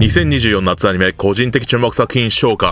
2024夏アニメ個人的注目作品紹介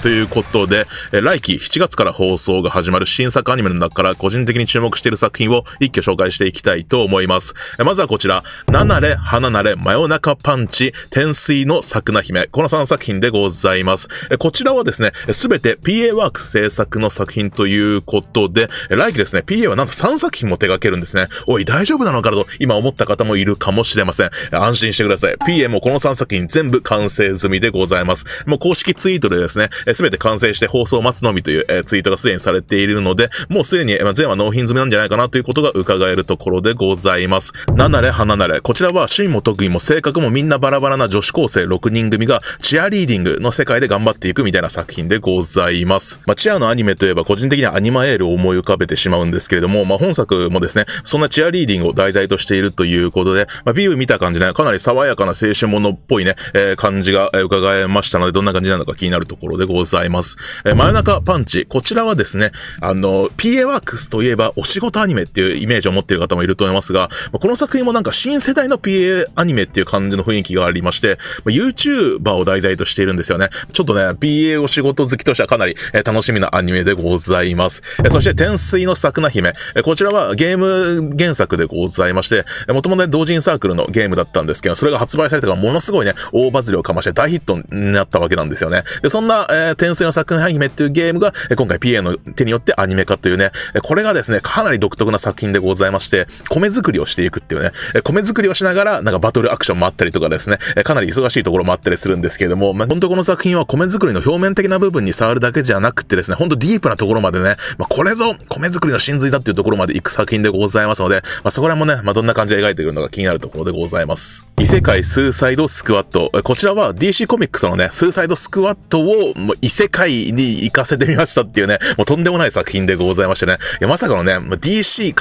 ということで、来期7月から放送が始まる新作アニメの中から個人的に注目している作品を一挙紹介していきたいと思います。まずはこちら、ななれ、ナなれ、真夜中パンチ、天水の桜姫。この3作品でございます。こちらはですね、すべて PA ワークス制作の作品ということで、来期ですね、PA はなんと3作品も手掛けるんですね。おい、大丈夫なのかと今思った方もいるかもしれません。安心してください。PA もこの3作作品全部完成済みでございます。もう公式ツイートでですね、すべて完成して放送待つのみという、ツイートがすでにされているので、もうすでに、全話納品済みなんじゃないかなということが伺えるところでございます。なれ花なれ。こちらは趣味も特技も性格もみんなバラバラな女子高生6人組がチアリーディングの世界で頑張っていくみたいな作品でございます。まあ、チアのアニメといえば個人的にはアニマエールを思い浮かべてしまうんですけれども、まあ、本作もですね、そんなチアリーディングを題材としているということで、まあ、ビュー見た感じね、かなり爽やかな青春ものっぽいね、えー、感じが、え伺えましたので、どんな感じなのか気になるところでございます。えー、真夜中パンチ。こちらはですね、あの、PA ワークスといえばお仕事アニメっていうイメージを持っている方もいると思いますが、この作品もなんか新世代の PA アニメっていう感じの雰囲気がありまして、YouTuber を題材としているんですよね。ちょっとね、PA お仕事好きとしてはかなり、え楽しみなアニメでございます。えそして、天水の桜姫。えこちらはゲーム原作でございまして、もともとね、同人サークルのゲームだったんですけど、それが発売されたからものすごいいね、大バズりをかまして大ヒットになったわけなんですよね。で、そんな、えー、天才の作品姫っていうゲームが、今回 PA の手によってアニメ化というね、えこれがですね、かなり独特な作品でございまして、米作りをしていくっていうね、え米作りをしながら、なんかバトルアクションもあったりとかですね、えかなり忙しいところもあったりするんですけれども、まほんとこの作品は米作りの表面的な部分に触るだけじゃなくてですね、ほんとディープなところまでね、まあ、これぞ米作りの真髄だっていうところまで行く作品でございますので、まあ、そこら辺もね、まあ、どんな感じで描いてくるのか気になるところでございます。異世界スーサイドスククワット。こちらは DC コミックスのね、スーサイドスクワットをもう異世界に行かせてみましたっていうね、もうとんでもない作品でございましてね。いや、まさかのね、DC×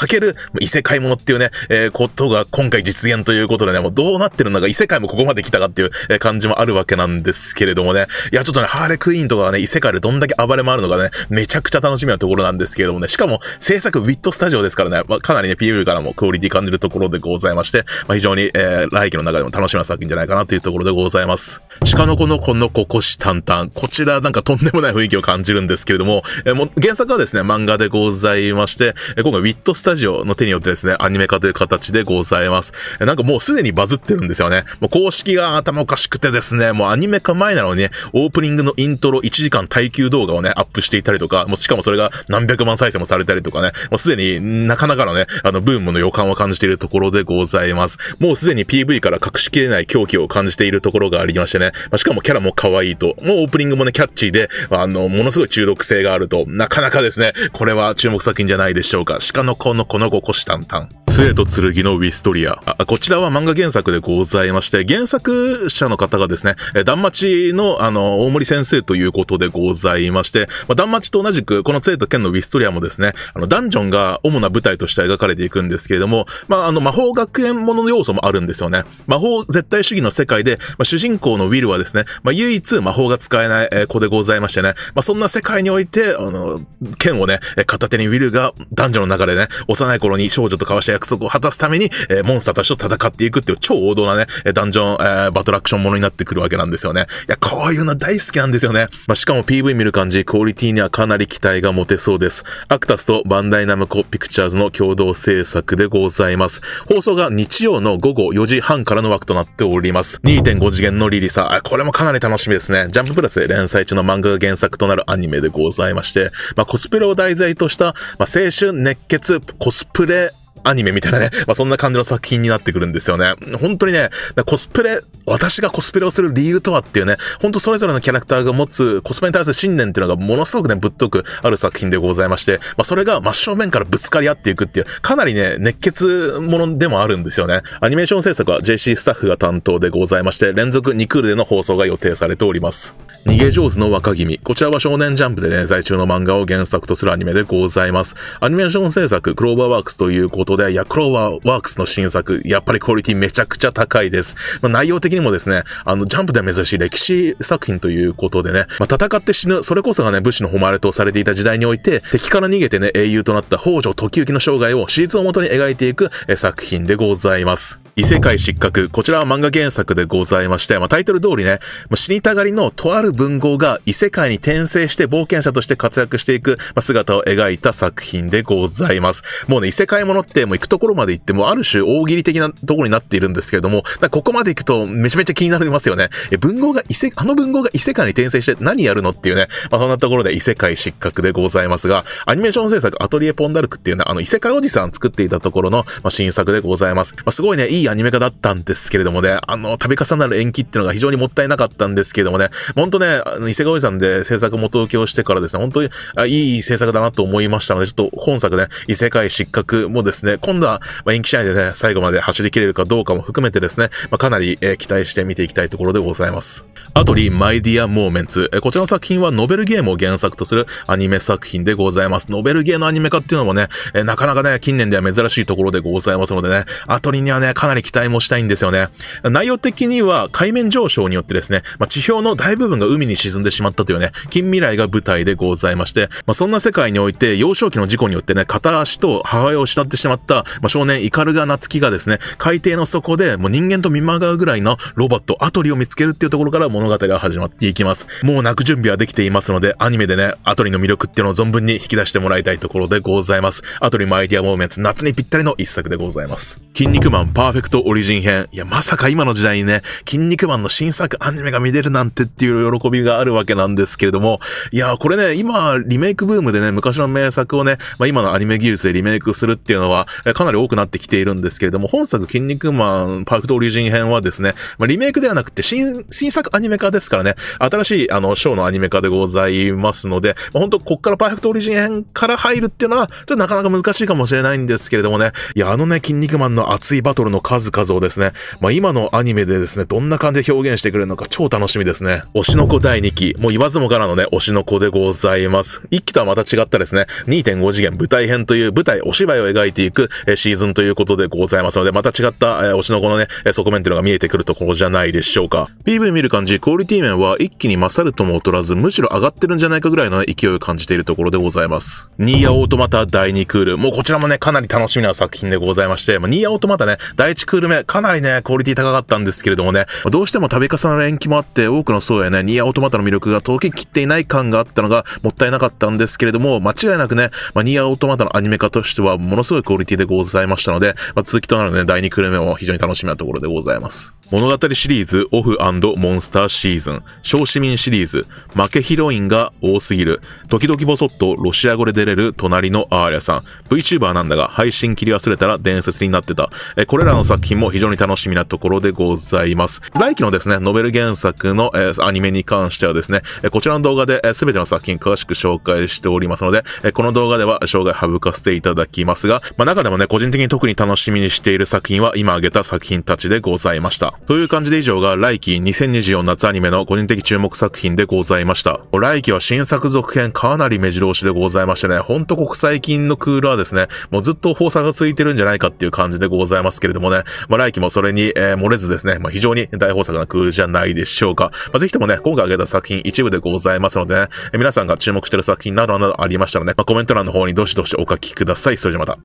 異世界ものっていうね、えー、ことが今回実現ということでね、もうどうなってるのか異世界もここまで来たかっていう感じもあるわけなんですけれどもね。いや、ちょっとね、ハーレクイーンとかはね、異世界でどんだけ暴れ回るのかね、めちゃくちゃ楽しみなところなんですけれどもね。しかも、制作ウィットスタジオですからね、まあ、かなりね、PV からもクオリティ感じるところでございまして、まあ、非常に、えー、来期の中でも楽しみな作品じゃないかなとというところでございます。鹿の子の子の子腰し淡々。こちらなんかとんでもない雰囲気を感じるんですけれども、えも原作はですね、漫画でございまして、え今回ウィットスタジオの手によってですね、アニメ化という形でございます。えなんかもうすでにバズってるんですよね。もう公式が頭おかしくてですね、もうアニメ化前なのに、オープニングのイントロ1時間耐久動画をね、アップしていたりとか、もうしかもそれが何百万再生もされたりとかね、もうすでになかなかのね、あのブームの予感を感じているところでございます。もうすでに PV から隠しきれない狂気を感じ感じているところがありましてね。まあ、しかもキャラも可愛いと。もうオープニングもね、キャッチーで、あの、ものすごい中毒性があると。なかなかですね、これは注目作品じゃないでしょうか。鹿の子の子の子腰たんたん。杖と剣のウィストリア。あ、こちらは漫画原作でございまして、原作者の方がですね、え、断末の、あの、大森先生ということでございまして、まあ、断末と同じく、この杖と剣のウィストリアもですね、あの、ダンジョンが主な舞台として描かれていくんですけれども、まあ、あの、魔法学園ものの要素もあるんですよね。魔法絶対主義の世界界で、まあ、主人公のウィルはですね、まあ、唯一魔法が使えない子でございましてね、まあ、そんな世界において、あの、剣をね、片手にウィルが男女の中でね、幼い頃に少女と交わした約束を果たすために、モンスターたちと戦っていくっていう超王道なね、ダンジョン、バトルアクションものになってくるわけなんですよね。いや、こういうの大好きなんですよね。まあ、しかも PV 見る感じ、クオリティにはかなり期待が持てそうです。アクタスとバンダイナムコピクチャーズの共同制作でございます。放送が日曜の午後4時半からの枠となっております。2.5次元のリリサ。これもかなり楽しみですね。ジャンププラスで連載中の漫画が原作となるアニメでございまして、まあ、コスプレを題材とした、まあ、青春熱血コスプレアニメみたいなね、まあ、そんな感じの作品になってくるんですよね。本当にね、コスプレ、私がコスプレをする理由とはっていうね、ほんとそれぞれのキャラクターが持つコスプレに対する信念っていうのがものすごくね、ぶっとくある作品でございまして、まあ、それが真正面からぶつかり合っていくっていう、かなりね、熱血ものでもあるんですよね。アニメーション制作は JC スタッフが担当でございまして、連続2クールでの放送が予定されております。逃げ上手の若君。こちらは少年ジャンプで連載中の漫画を原作とするアニメでございます。アニメーション制作、クローバーワークスということことで、いや、クローバーワークスの新作、やっぱりクオリティめちゃくちゃ高いです。まあ、内容的にもですね、あの、ジャンプでは珍しい歴史作品ということでね、まあ、戦って死ぬ、それこそがね、武士の誉れとされていた時代において、敵から逃げてね、英雄となった北条時行の生涯を史実をもとに描いていく作品でございます。異世界失格。こちらは漫画原作でございまして、まあ、タイトル通りね、まあ、死にたがりのとある文豪が異世界に転生して冒険者として活躍していく、まあ、姿を描いた作品でございます。もうね、異世界ものってもう行くところまで行ってもある種大喜利的なところになっているんですけれども、ここまで行くとめちゃめちゃ気になりますよね。え、文豪が異世、あの文豪が異世界に転生して何やるのっていうね、まあ、そんなところで異世界失格でございますが、アニメーション制作アトリエポンダルクっていうね、あの異世界おじさん作っていたところの、まあ、新作でございます。まあ、すごいね、いいいアニメ化だったんですけれどもね、あの、度重なる延期っていうのが非常にもったいなかったんですけれどもね、ほんとね、伊勢川さんで制作元請けをしてからですね、本当にあいい制作だなと思いましたので、ちょっと本作ね、異世界失格もですね、今度はま延期しないでね、最後まで走り切れるかどうかも含めてですね、まあ、かなり、えー、期待して見ていきたいところでございます。アトリー・マイディア・モーメンツ。こちらの作品はノベルゲームを原作とするアニメ作品でございます。ノベルゲーのアニメ化っていうのもね、えなかなかね、近年では珍しいところでございますのでね、アトリーにはね、かなりなり期待もしたいんですよね。内容的には海面上昇によってですね、まあ、地表の大部分が海に沈んでしまったというね、近未来が舞台でございまして、まあ、そんな世界において幼少期の事故によってね、片足と母親を失ってしまった、まあ、少年イカルガナツキがですね、海底の底でもう人間と見まがうぐらいのロボットアトリを見つけるっていうところから物語が始まっていきます。もう泣く準備はできていますので、アニメでね、アトリの魅力っていうのを存分に引き出してもらいたいところでございます。アトリもアイディアモーメンツ、夏にぴったりの一作でございます。筋肉マンパーフェレクトオリジン編。いや、まさか今の時代にね、筋肉マンの新作アニメが見れるなんてっていう喜びがあるわけなんですけれども、いや、これね、今、リメイクブームでね、昔の名作をね、まあ、今のアニメ技術でリメイクするっていうのは、かなり多くなってきているんですけれども、本作筋肉マンパーフェクトオリジン編はですね、まあ、リメイクではなくて新、新作アニメ化ですからね、新しい、あの、ショーのアニメ化でございますので、まあ、本当こっからパーフェクトオリジン編から入るっていうのは、ちょっとなかなか難しいかもしれないんですけれどもね、いや、あのね、筋肉マンの熱いバトルの数々をですね、まあ、今のアニメでですね、どんな感じで表現してくれるのか超楽しみですね。推しの子第2期、もう言わずもがなのね、推しの子でございます。1期とはまた違ったですね、2.5次元舞台編という舞台、お芝居を描いていくシーズンということでございますので、また違った推しの子のね、側面ていうのが見えてくるところじゃないでしょうか。PV 見る感じ、クオリティ面は一気に勝るとも劣らず、むしろ上がってるんじゃないかぐらいの、ね、勢いを感じているところでございます。ニーアオートマタ第2クール、もうこちらもね、かなり楽しみな作品でございまして、まあ、ニーアオートマタね、第1 1クール目、かなりね、クオリティ高かったんですけれどもね、どうしても度重なる延期もあって、多くの層やね、ニアオトマタの魅力が統計切っていない感があったのがもったいなかったんですけれども、間違いなくね、まあ、ニアオトマタのアニメ化としてはものすごいクオリティでございましたので、まあ、続きとなるね、第2クール目も非常に楽しみなところでございます。物語シリーズオフモンスターシーズン、小市民シリーズ、負けヒロインが多すぎる、時々ボソッとロシア語で出れる隣のアーリャさん、VTuber なんだが配信切り忘れたら伝説になってた、えこれらの作品も非常に楽しみなところでございます。来期のですね、ノベル原作の、えー、アニメに関してはですね、えー、こちらの動画で、えー、全ての作品詳しく紹介しておりますので、えー、この動画では生涯省かせていただきますが、まあ、中でもね、個人的に特に楽しみにしている作品は今挙げた作品たちでございました。という感じで以上が来期2024夏アニメの個人的注目作品でございました。来期は新作続編かなり目白押しでございましてね、ほんと国際金のクールはですね、もうずっと放送がついてるんじゃないかっていう感じでございますけれどもね、まあ、来期もそれに、えー、漏れずですね、まあ、非常に大豊作な空じゃないでしょうか。まあ、ぜひともね、今回挙げた作品一部でございますのでね、皆さんが注目してる作品などなどありましたらね、まあ、コメント欄の方にどしどしお書きください。それじゃまた。